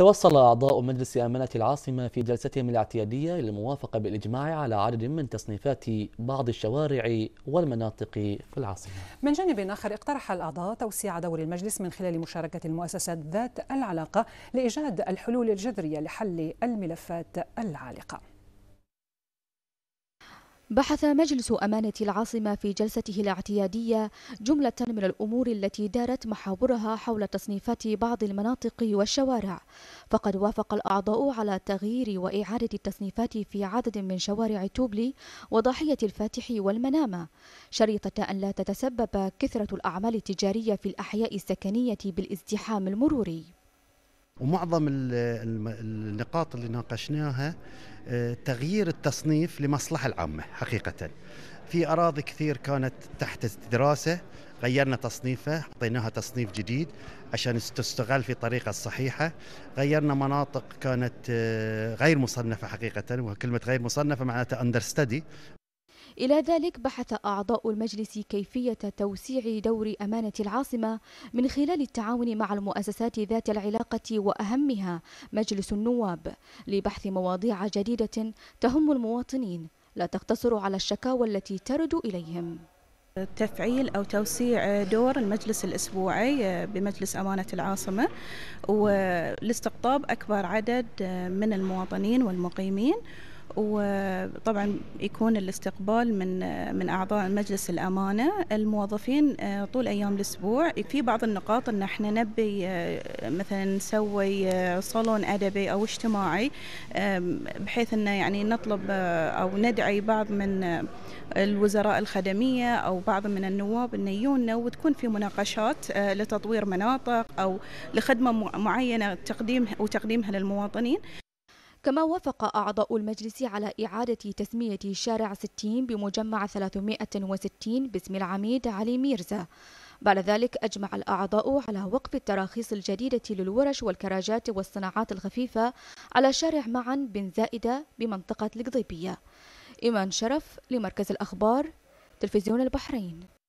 توصل أعضاء مجلس أمانة العاصمة في جلستهم الاعتيادية للموافقة بالإجماع على عدد من تصنيفات بعض الشوارع والمناطق في العاصمة من جانب آخر اقترح الأعضاء توسيع دور المجلس من خلال مشاركة المؤسسات ذات العلاقة لإيجاد الحلول الجذرية لحل الملفات العالقة بحث مجلس أمانة العاصمة في جلسته الاعتيادية جملة من الأمور التي دارت محاورها حول تصنيفات بعض المناطق والشوارع فقد وافق الأعضاء على تغيير وإعادة التصنيفات في عدد من شوارع توبلي وضاحية الفاتح والمنامة شريطة أن لا تتسبب كثرة الأعمال التجارية في الأحياء السكنية بالازدحام المروري ومعظم النقاط اللي ناقشناها آه، تغيير التصنيف لمصلحة العامة حقيقة في أراضي كثير كانت تحت دراسة غيرنا تصنيفها اعطيناها تصنيف جديد عشان تستغل في الطريقة الصحيحة غيرنا مناطق كانت آه، غير مصنفة حقيقة وكلمة غير مصنفة معناتها أندر ستدي إلى ذلك بحث أعضاء المجلس كيفية توسيع دور أمانة العاصمة من خلال التعاون مع المؤسسات ذات العلاقة وأهمها مجلس النواب لبحث مواضيع جديدة تهم المواطنين لا تقتصر على الشكاوى التي ترد إليهم تفعيل أو توسيع دور المجلس الأسبوعي بمجلس أمانة العاصمة ولاستقطاب أكبر عدد من المواطنين والمقيمين وطبعا يكون الاستقبال من من اعضاء مجلس الامانه الموظفين آه، طول ايام الاسبوع في بعض النقاط ان احنا نبي آه، مثلا نسوي آه، صالون ادبي او اجتماعي بحيث انه يعني نطلب او ندعي بعض من الوزراء الخدميه او بعض من النواب انه يجونا وتكون في مناقشات لتطوير مناطق او لخدمه معينه تقديم وتقديمها للمواطنين كما وافق أعضاء المجلس على إعادة تسمية شارع 60 بمجمع 360 باسم العميد علي ميرزا بعد ذلك أجمع الأعضاء على وقف التراخيص الجديدة للورش والكراجات والصناعات الخفيفة على شارع معا بن زائدة بمنطقة القضيبية إيمان شرف لمركز الأخبار تلفزيون البحرين